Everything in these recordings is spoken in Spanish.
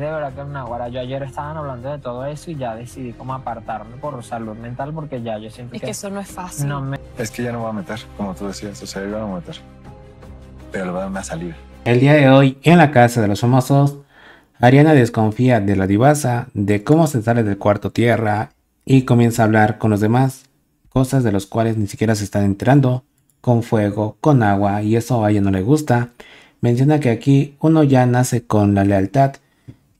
de verdad que es una guara. Yo ayer estaban hablando de todo eso y ya decidí como apartarme por salud mental porque ya yo siento es que... eso no es fácil. Es que ya no va a meter, como tú decías, o sea, voy a meter. Pero le va a salir El día de hoy, en la casa de los famosos, Ariana desconfía de la divasa, de cómo se sale del cuarto tierra y comienza a hablar con los demás, cosas de los cuales ni siquiera se están enterando, con fuego, con agua, y eso a ella no le gusta. Menciona que aquí uno ya nace con la lealtad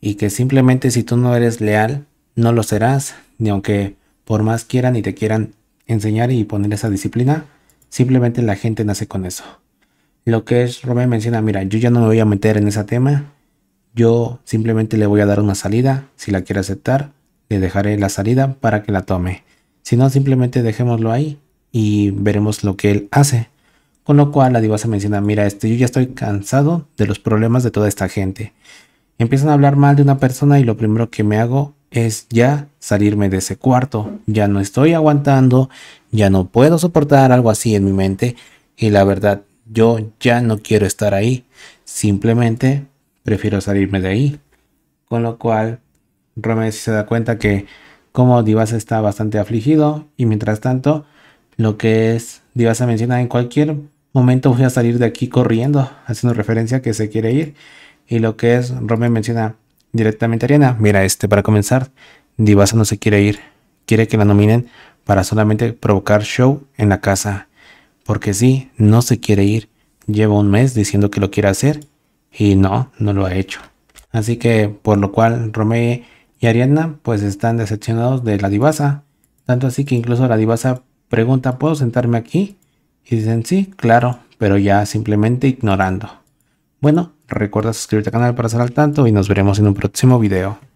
y que simplemente si tú no eres leal, no lo serás, ni aunque por más quieran y te quieran enseñar y poner esa disciplina, simplemente la gente nace con eso. Lo que es, Rubén menciona, mira, yo ya no me voy a meter en ese tema, yo simplemente le voy a dar una salida, si la quiere aceptar, le dejaré la salida para que la tome. Si no, simplemente dejémoslo ahí y veremos lo que él hace. Con lo cual la diva se menciona, mira, este, yo ya estoy cansado de los problemas de toda esta gente. Empiezan a hablar mal de una persona y lo primero que me hago es ya salirme de ese cuarto. Ya no estoy aguantando, ya no puedo soportar algo así en mi mente y la verdad, yo ya no quiero estar ahí. Simplemente prefiero salirme de ahí. Con lo cual, Romeo se da cuenta que como divas está bastante afligido y mientras tanto, lo que es se menciona en cualquier momento voy a salir de aquí corriendo, haciendo referencia a que se quiere ir y lo que es, Romeo menciona directamente a Ariana, mira, este, para comenzar, Divasa no se quiere ir, quiere que la nominen para solamente provocar show en la casa. Porque sí, no se quiere ir, lleva un mes diciendo que lo quiere hacer y no, no lo ha hecho. Así que, por lo cual, Rome y Ariana pues están decepcionados de la Divasa. Tanto así que incluso la Divasa pregunta, ¿puedo sentarme aquí? Y dicen, sí, claro, pero ya simplemente ignorando. Bueno, Recuerda suscribirte al canal para estar al tanto y nos veremos en un próximo video.